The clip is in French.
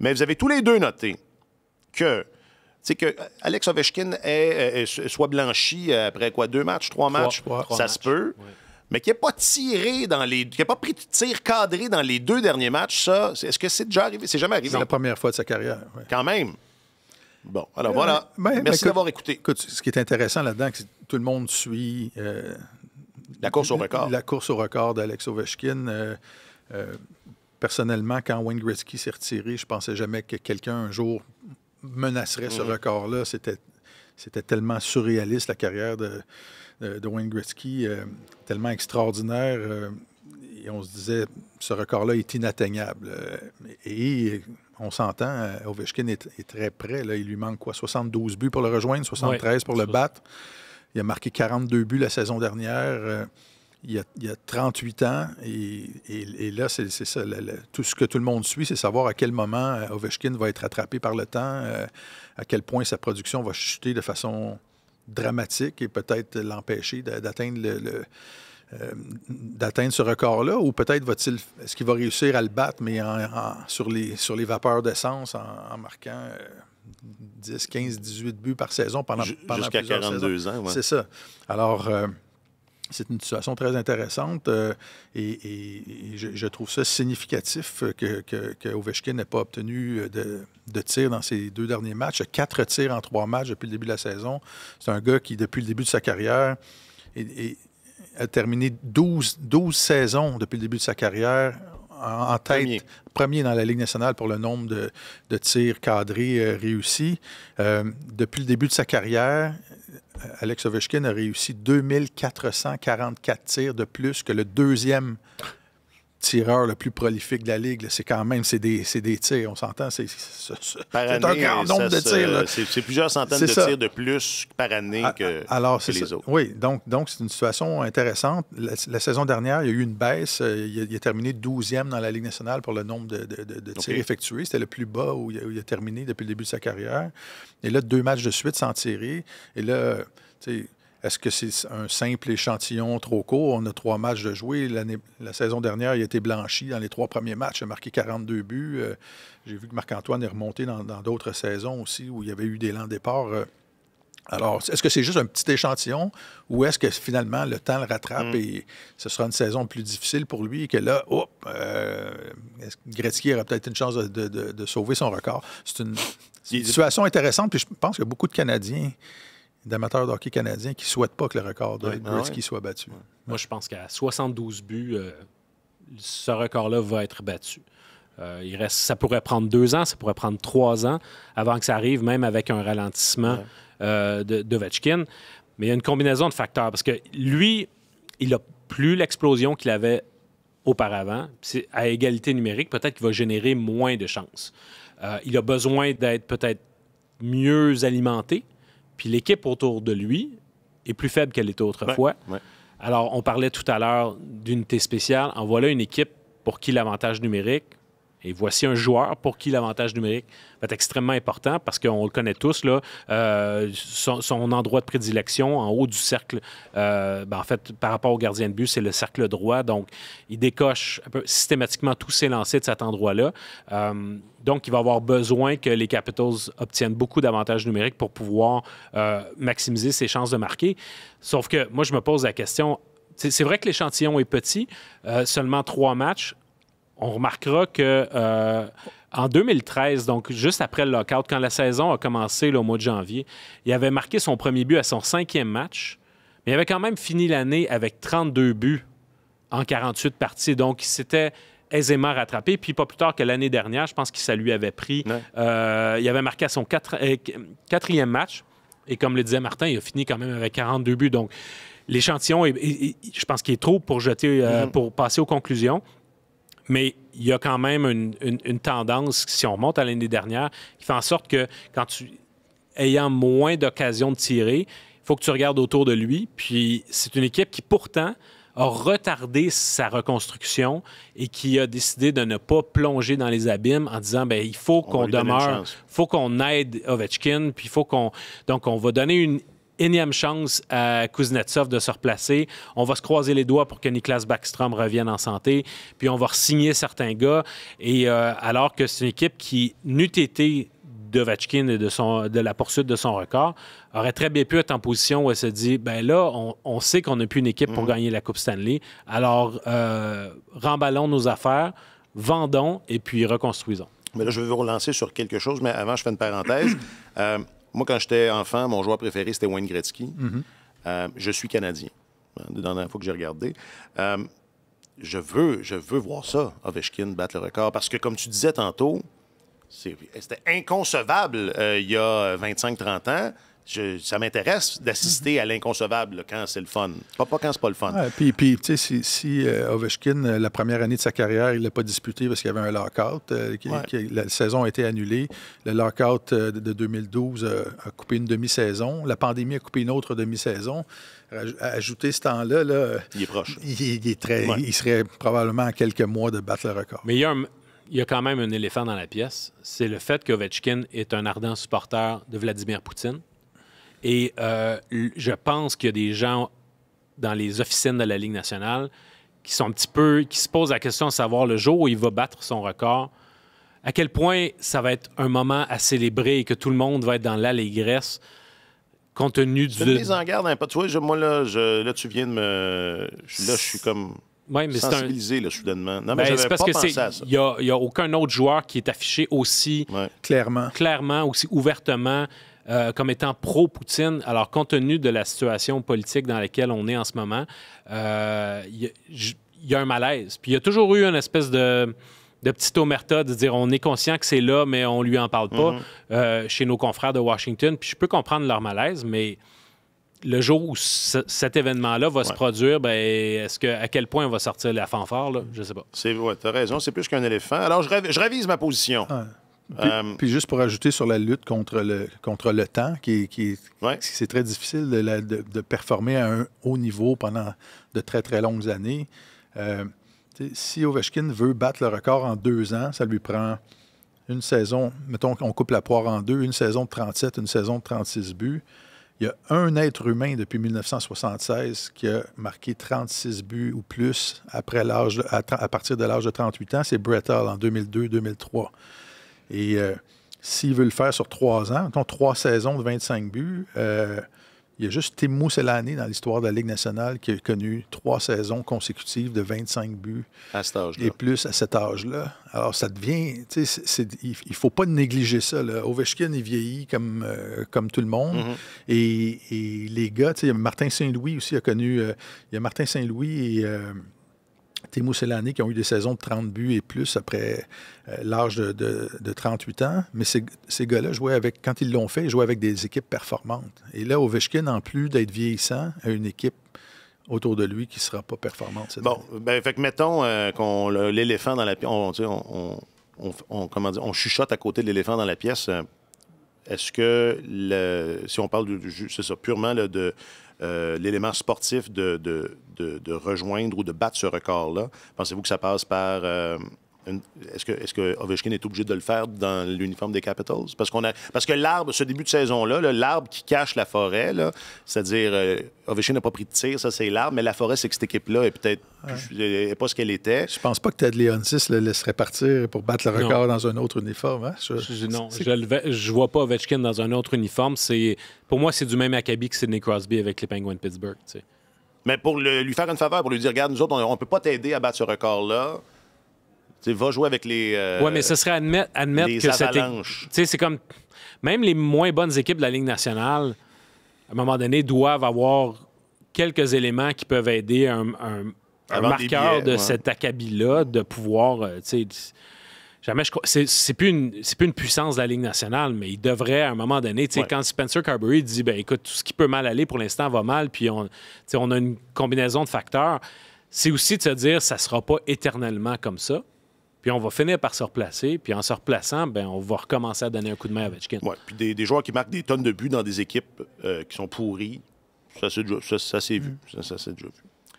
Mais vous avez tous les deux noté que que Alex Ovechkin est, soit blanchi après quoi deux matchs, trois, matchs, ça se peut. Mais qu'il n'ait pas tiré dans les, qu'il pas pris de tir cadré dans les deux derniers matchs, ça, est-ce que c'est déjà arrivé C'est jamais arrivé. C'est la première fois de sa carrière. Quand même. Bon, alors euh, voilà. Ben, ben, Merci d'avoir écouté. ce qui est intéressant là-dedans, c'est que tout le monde suit euh, la course au record. La course au record d'Alex Ovechkin. Euh, personnellement, quand Wayne Gretzky s'est retiré, je pensais jamais que quelqu'un un jour menacerait ce mhm. record-là. C'était, c'était tellement surréaliste, la carrière de, Wayne Gretzky, euh, tellement extraordinaire. Euh, et on se disait, ce record-là est inatteignable. Euh, et on s'entend, Ovechkin est, très près. Là. Il lui manque quoi? 72 buts pour le rejoindre, 73 pour le battre. Il a marqué 42 buts la saison dernière il y a, 38 ans, et, là, c'est ça. tout ce que tout le monde suit, c'est savoir à quel moment euh, Ovechkin va être attrapé par le temps, euh, à quel point sa production va chuter de façon dramatique et peut-être l'empêcher d'atteindre le, euh, d'atteindre ce record-là, ou peut-être va-t-il, est-ce qu'il va réussir à le battre, mais sur, les, sur les vapeurs d'essence, en, marquant 10, 15, 18 buts par saison pendant, pendant jusqu'à 42 ans. Ouais. C'est ça. Alors, c'est une situation très intéressante euh, et, je, trouve ça significatif que, Ovechkin n'ait pas obtenu de, de tir dans ses deux derniers matchs. Quatre tirs en trois matchs depuis le début de la saison. C'est un gars qui, depuis le début de sa carrière, a terminé 12, 12 saisons depuis le début de sa carrière en, tête, premier. dans la Ligue nationale pour le nombre de, tirs cadrés euh, réussis. Euh, depuis le début de sa carrière, Alex Ovechkin a réussi 2444 tirs de plus que le deuxième tireur le plus prolifique de la Ligue. C'est quand même c'est des, tirs, on s'entend. C'est un grand nombre de tirs. C'est plusieurs centaines de tirs de plus par année ah, que, ah, les autres. Oui, donc c'est une situation intéressante. La, saison dernière, il y a eu une baisse. Euh, il a, terminé 12e dans la Ligue nationale pour le nombre de, de, tirs effectués. C'était le plus bas où il, où il a terminé depuis le début de sa carrière. Et là, deux matchs de suite sans tirer. Et là, tu sais est-ce que c'est un simple échantillon trop court? On a trois matchs de jouer. La saison dernière, il a été blanchi dans les trois premiers matchs. Il a marqué 42 buts. Euh, j'ai vu que Marc-Antoine est remonté dans d'autres saisons aussi où il y avait eu des lents départs. Euh. alors, est-ce que c'est juste un petit échantillon ou est-ce que finalement le temps le rattrape mm. et ce sera une saison plus difficile pour lui et que là, oh, Gretzky aura peut-être une chance de, sauver son record? C'est une, situation intéressante, puis je pense que beaucoup de Canadiens d'amateurs de hockey canadiens qui ne souhaitent pas que le record de Gretzky ah soit battu. Moi, je pense qu'à 72 buts, euh, ce record-là va être battu. Euh, il reste, ça pourrait prendre deux ans, ça pourrait prendre trois ans avant que ça arrive, même avec un ralentissement euh, de Vetchkin. Mais il y a une combinaison de facteurs parce que lui, il n'a plus l'explosion qu'il avait auparavant. C'est à égalité numérique, peut-être qu'il va générer moins de chances. il a besoin d'être peut-être mieux alimenté. Puis l'équipe autour de lui est plus faible qu'elle était autrefois. Alors, on parlait tout à l'heure d'unité spéciale. En voilà une équipe pour qui l'avantage numérique, et voici un joueur pour qui l'avantage numérique va être extrêmement important parce qu'on le connaît tous, euh, son, endroit de prédilection en haut du cercle, euh, ben, en fait, par rapport au gardien de but, c'est le cercle droit. Donc, il décoche systématiquement tous ses lancers de cet endroit-là. Euh, donc, il va avoir besoin que les Capitals obtiennent beaucoup d'avantages numériques pour pouvoir maximiser ses chances de marquer. Sauf que moi, je me pose la question, c'est vrai que l'échantillon est petit, seulement trois matchs on remarquera que euh, en 2013, donc juste après le lockout, quand la saison a commencé au mois de janvier, il avait marqué son premier but à son cinquième match, mais il avait quand même fini l'année avec 32 buts en 48 parties. Donc, il s'était aisément rattrapé. Puis pas plus tard que l'année dernière, je pense que ça lui avait pris. Euh, il avait marqué à son euh, quatrième match. Et comme le disait Martin, il a fini quand même avec 42 buts. Donc, l'échantillon, je pense qu'il est trop pour jeter, mm-hmm. pour passer aux conclusions mais il y a quand même une, tendance, si on remonte à l'année dernière, qui fait en sorte que quand tu ayant moins d'occasions de tirer, il faut que tu regardes autour de lui. Puis c'est une équipe qui pourtant a retardé sa reconstruction et qui a décidé de ne pas plonger dans les abîmes en disant ben il faut qu'on demeure, faut qu'on aide Ovechkin, puis il faut qu'on donc on va donner une énième chance à Kuznetsov de se replacer. On va se croiser les doigts pour que Niklas Backstrom revienne en santé, puis on va signer certains gars. Et euh, alors que c'est une équipe qui n'eût été de Vachkin et de, la poursuite de son record, aurait très bien pu être en position où elle se dit ben là, on, sait qu'on n'a plus une équipe pour mhm. gagner la Coupe Stanley, alors euh, remballons nos affaires, vendons et puis reconstruisons. Mais là, je veux vous relancer sur quelque chose, mais avant, je fais une parenthèse. Euh, moi, quand j'étais enfant, mon joueur préféré, c'était Wayne Gretzky. Mhm. Euh, je suis Canadien, la hein, dernière fois que j'ai regardé. Euh, je, veux, je veux voir ça, Ovechkin, battre le record. Parce que, comme tu disais tantôt, c'était inconcevable euh, il y a 25-30 ans ça m'intéresse d'assister à l'inconcevable quand c'est le fun. Pas, quand c'est pas le fun. puis, tu sais, si, euh, Ovechkin, euh, la première année de sa carrière, il l'a pas disputé parce qu'il y avait un lockout, euh, la saison a été annulée. Le lockout de 2012 a coupé une demi-saison. La pandémie a coupé une autre demi-saison. Ajouter ce temps-là, il est proche. Il, est très, il serait probablement en quelques mois de battre le record. Mais il y a il y a quand même un éléphant dans la pièce, c'est le fait qu'Ovechkin est un ardent supporter de Vladimir Poutine. Et euh, je pense qu'il y a des gens dans les officines de la Ligue nationale qui sont un petit peu, qui se posent la question de savoir le jour où il va battre son record, à quel point ça va être un moment à célébrer et que tout le monde va être dans l'allégresse compte tenu du. Une mise en garde un peu. je, moi, là, je, là, tu viens de me. là, je suis comme. Ouais, mais c'est un... soudainement. Non, mais ben, pas pensé à Il n'y a, aucun autre joueur qui est affiché aussi. Clairement. Clairement, aussi ouvertement. Euh, comme étant pro-Poutine. Alors, compte tenu de la situation politique dans laquelle on est en ce moment, il euh, y, a un malaise. Puis il y a toujours eu une espèce de de petite omerta de dire on est conscient que c'est là, mais on lui en parle pas mm-hmm. euh, chez nos confrères de Washington. Puis je peux comprendre leur malaise, mais le jour où cet événement-là va se produire, ben, est-ce que à quel point on va sortir la fanfare? Là? Je sais pas. C'est ouais, tu as raison, c'est plus qu'un éléphant. Alors je, révise ma position. Euh, puis, juste pour ajouter sur la lutte contre le, contre le temps, qui, qui c'est très difficile de, de, performer à un haut niveau pendant de très, très longues années. Euh, si Ovechkin veut battre le record en deux ans, ça lui prend une saison, mettons qu'on coupe la poire en deux, une saison de 37, une saison de 36 buts. Il y a un être humain depuis 1976 qui a marqué 36 buts ou plus après l'âge à, partir de l'âge de 38 ans, c'est Brett Hall en 2002-2003. Et euh, s'il veut le faire sur trois ans, donc trois saisons de 25 buts, euh, il y a juste Timo l'année dans l'histoire de la Ligue nationale qui a connu trois saisons consécutives de 25 buts. Et plus à cet âge-là. Alors, ça devient. il ne faut pas négliger ça. Ovechkin, il vieillit comme, euh, comme tout le monde. Mm-hmm. et, les gars, Martin Saint-Louis aussi a connu. il y a Martin Saint-Louis et. Timo qui ont eu des saisons de 30 buts et plus après euh, l'âge de, 38 ans. Mais ces, gars-là avec, quand ils l'ont fait, ils jouaient avec des équipes performantes. Et là, Ovechkin, en plus d'être vieillissant, a une équipe autour de lui qui ne sera pas performante. Bon, ben, fait que mettons euh, qu'on l'éléphant dans la pièce, on, chuchote à côté de l'éléphant dans la pièce. Euh, est-ce que, le, si on parle, c'est ça, purement de, euh, l'élément sportif de, de, de, rejoindre ou de battre ce record-là? Pensez-vous que ça passe par euh, est-ce que, Ovechkin est obligé de le faire dans l'uniforme des Capitals? Parce, qu'on a, parce que l'arbre, ce début de saison-là, l'arbre qui cache la forêt, c'est-à-dire euh, Ovechkin n'a pas pris de tir, ça c'est l'arbre, mais la forêt, c'est que cette équipe-là est peut-être pas ce qu'elle était. Je pense pas que Ted Leonsis le laisserait partir pour battre le record dans un autre uniforme. Hein? Je, non, je vois pas Ovechkin dans un autre uniforme. Pour moi, c'est du même acabit que Sidney Crosby avec les Penguins de Pittsburgh. Mais pour lui faire une faveur, pour lui dire, regarde, nous autres, on peut pas t'aider à battre ce record-là va jouer avec les. Euh, mais ce serait admettre, avalanches. c'est comme. Même les moins bonnes équipes de la Ligue nationale, à un moment donné, doivent avoir quelques éléments qui peuvent aider un, marqueur de cet acabit-là de pouvoir. Euh, jamais je c'est plus une c'est une puissance de la Ligue nationale mais il devrait à un moment donné quand Spencer Carberry dit ben écoute tout ce qui peut mal aller pour l'instant va mal puis on on a une combinaison de facteurs c'est aussi de se dire ça sera pas éternellement comme ça puis on va finir par se replacer. Puis en se replaçant, ben on va recommencer à donner un coup de main à Vetchkin. Oui, puis des, joueurs qui marquent des tonnes de buts dans des équipes euh, qui sont pourries, ça s'est ça, vu. Ça, ça mm. déjà vu.